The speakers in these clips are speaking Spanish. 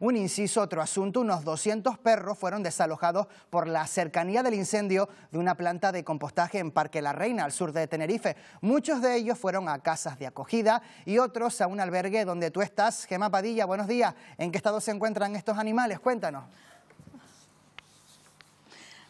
Un inciso, otro asunto, unos 200 perros fueron desalojados por la cercanía del incendio de una planta de compostaje en Parque La Reina, al sur de Tenerife. Muchos de ellos fueron a casas de acogida y otros a un albergue donde tú estás. Gema Padilla, buenos días. ¿En qué estado se encuentran estos animales? Cuéntanos.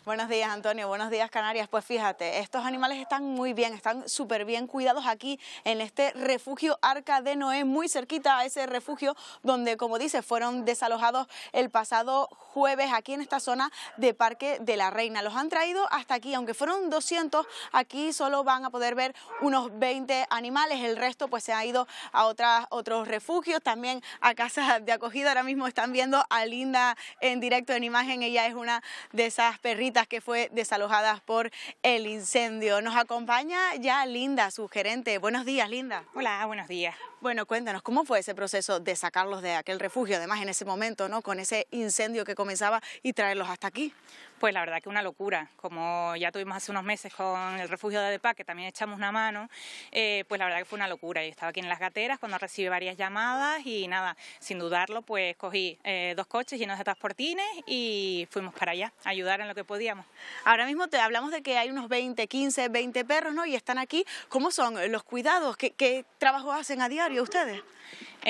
Buenos días, Antonio. Buenos días, Canarias. Pues fíjate, estos animales están muy bien, están súper bien cuidados aquí en este refugio Arca de Noé, muy cerquita a ese refugio donde, como dice, fueron desalojados el pasado jueves aquí en esta zona de Parque de la Reina. Los han traído hasta aquí, aunque fueron 200, aquí solo van a poder ver unos 20 animales. El resto pues se ha ido a otras, otros refugios, también a casas de acogida. Ahora mismo están viendo a Linda en directo en imagen. Ella es una de esas perritas que fue desalojadas por el incendio. Nos acompaña ya Linda, su gerente. Buenos días, Linda. Hola, buenos días. Bueno, cuéntanos, ¿cómo fue ese proceso de sacarlos de aquel refugio, además en ese momento, ¿no? con ese incendio que comenzaba y traerlos hasta aquí? Pues la verdad que una locura, como ya tuvimos hace unos meses con el refugio de Adepa, que también echamos una mano, eh, pues la verdad que fue una locura. Yo estaba aquí en las gateras cuando recibí varias llamadas y nada, sin dudarlo, pues cogí eh, dos coches llenos de transportines y fuimos para allá a ayudar en lo que podíamos. Ahora mismo te hablamos de que hay unos 20, 15, 20 perros, ¿no? Y están aquí. ¿Cómo son los cuidados? ¿Qué, qué trabajo hacen a diario? contrario ustedes.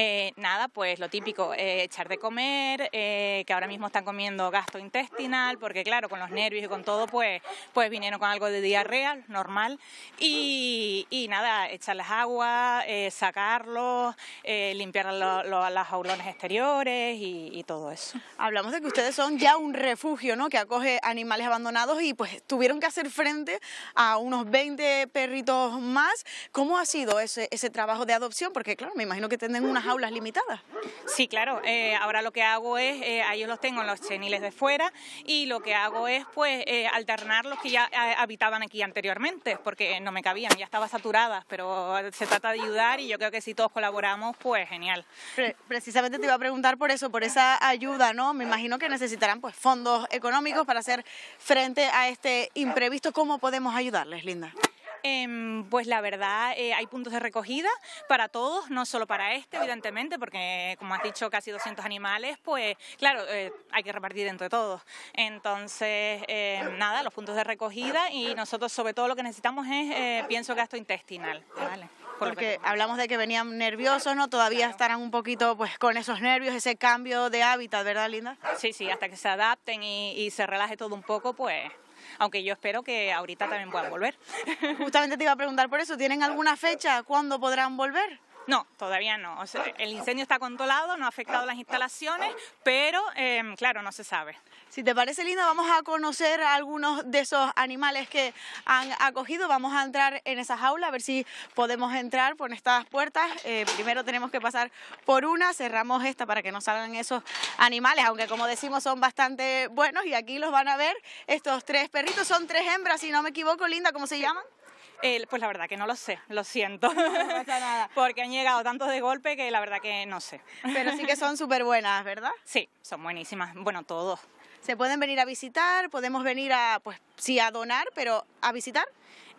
Eh, nada, pues lo típico, eh, echar de comer, eh, que ahora mismo están comiendo gasto intestinal, porque claro, con los nervios y con todo, pues, pues vinieron con algo de diarrea, normal, y, y nada, echarles agua, sacarlos, limpiar lo, lo, las exteriores y, todo eso. Hablamos de que ustedes son ya un refugio, ¿no?, que acoge animales abandonados y pues tuvieron que hacer frente a unos 20 perritos más. ¿Cómo ha sido ese, ese trabajo de adopción? Porque claro, me imagino que tienen unas aulas limitadas. Sí, claro. Eh, ahora lo que hago es, eh, ahí ellos los tengo en los cheniles de fuera y lo que hago es pues eh, alternar los que ya habitaban aquí anteriormente, porque no me cabían, ya estaba saturadas, pero se trata de ayudar y yo creo que si todos colaboramos, pues genial. precisamente te iba a preguntar por eso, por esa ayuda, ¿no? Me imagino que necesitarán pues fondos económicos para hacer frente a este imprevisto. ¿Cómo podemos ayudarles, Linda? Em, pues la verdad, eh, hay puntos de recogida para todos, no solo para este, evidentemente, porque como has dicho, casi 200 animales, pues claro, eh, hay que repartir entre todos. Entonces, em, nada, los puntos de recogida y nosotros sobre todo lo que necesitamos es, eh, pienso, gasto intestinal. porque hablamos de que venían nerviosos, ¿no? Todavía estarán un poquito pues con esos nervios, ese cambio de hábitat, ¿verdad, Linda? Sí, sí, hasta que se adapten y, y se relaje todo un poco, pues aunque yo espero que ahorita también puedan volver. Justamente te iba a preguntar por eso, ¿tienen alguna fecha cuándo podrán volver? No, todavía no. el incendio está controlado, no ha afectado las instalaciones, pero em, claro, no se sabe. Si te parece, Linda, vamos a conocer a algunos de esos animales que han acogido. Vamos a entrar en esa jaula, a ver si podemos entrar por estas puertas. Eh, primero tenemos que pasar por una, cerramos esta para que no salgan esos animales, aunque como decimos son bastante buenos y aquí los van a ver. Estos tres perritos son tres hembras, si no me equivoco, Linda, ¿cómo se llaman? pues la verdad que no lo sé, lo siento. No pasa nada. Porque han llegado tantos de golpe que la verdad que no sé. Pero sí que son súper buenas, ¿verdad? Sí, son buenísimas. Bueno, todos. Se pueden venir a visitar, podemos venir a, pues sí, a donar, pero a visitar.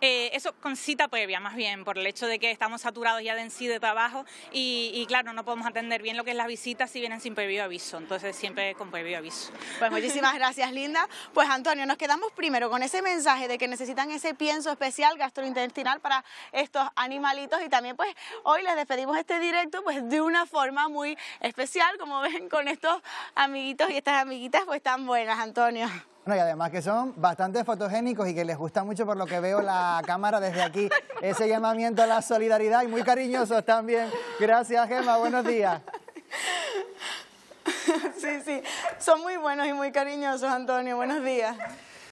Eh, eso con cita previa, más bien, por el hecho de que estamos saturados ya de en sí de trabajo y, y, claro, no podemos atender bien lo que es las visitas si vienen sin previo aviso. Entonces, siempre con previo aviso. Pues muchísimas gracias, Linda. Pues, Antonio, nos quedamos primero con ese mensaje de que necesitan ese pienso especial gastrointestinal para estos animalitos y también, pues, hoy les despedimos este directo, pues, de una forma muy especial, como ven, con estos amiguitos y estas amiguitas, pues, tan buenas, Antonio y además que son bastante fotogénicos y que les gusta mucho por lo que veo la cámara desde aquí. Ese llamamiento a la solidaridad y muy cariñosos también. Gracias, Gemma. Buenos días. Sí, sí. Son muy buenos y muy cariñosos, Antonio. Buenos días.